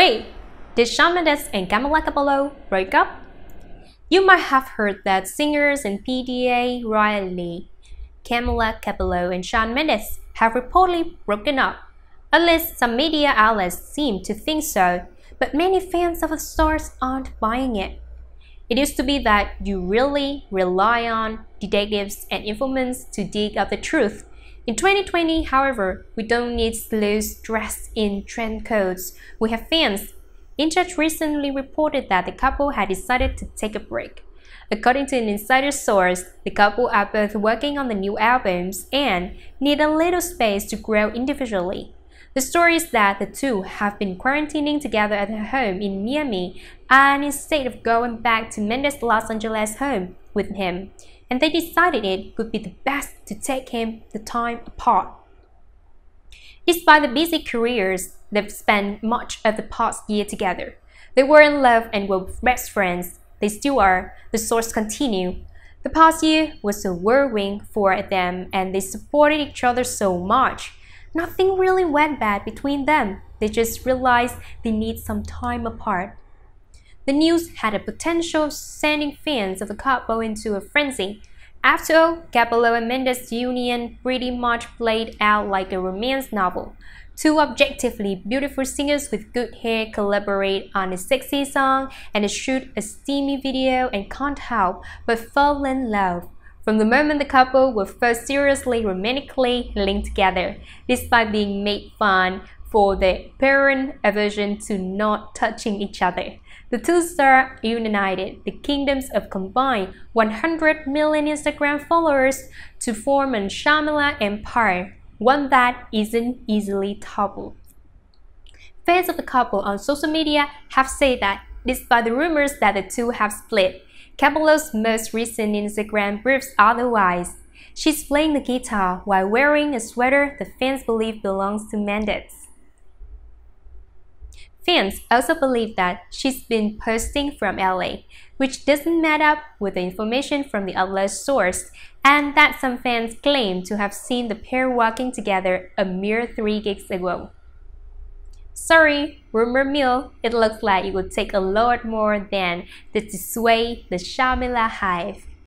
Wait, did Shawn Mendes and Camila Cabello break up? You might have heard that singers and PDA Riley, Camila Cabello, and Shawn Mendes have reportedly broken up. At least some media outlets seem to think so, but many fans of the stars aren't buying it. It used to be that you really rely on detectives and informants to dig up the truth in 2020, however, we don't need slaves dressed in trend coats. We have fans. InCheck recently reported that the couple had decided to take a break. According to an insider source, the couple are both working on the new albums and need a little space to grow individually. The story is that the two have been quarantining together at her home in Miami and instead of going back to Mendes' Los Angeles home with him, and they decided it would be the best to take him the time apart. Despite the busy careers, they've spent much of the past year together. They were in love and were best friends. They still are, the source continue. The past year was a whirlwind for them and they supported each other so much. Nothing really went bad between them. They just realized they need some time apart. The news had the potential of sending fans of the couple into a frenzy. After all, Capello and Mendes' union pretty much played out like a romance novel. Two objectively beautiful singers with good hair collaborate on a sexy song and shoot a steamy video and can't help but fall in love. From the moment the couple were first seriously romantically linked together, despite being made fun for their parent aversion to not touching each other. The two stars united the kingdoms of combined 100 million Instagram followers to form a Shamila empire, one that isn't easily toppled. Fans of the couple on social media have said that despite the rumors that the two have split, Cabello's most recent Instagram proofs otherwise. She's playing the guitar while wearing a sweater the fans believe belongs to Mendes. Fans also believe that she's been posting from LA, which doesn't match up with the information from the alleged source, and that some fans claim to have seen the pair walking together a mere three gigs ago. Sorry, rumor mill, it looks like it would take a lot more than to dissuade the Shamila Hive.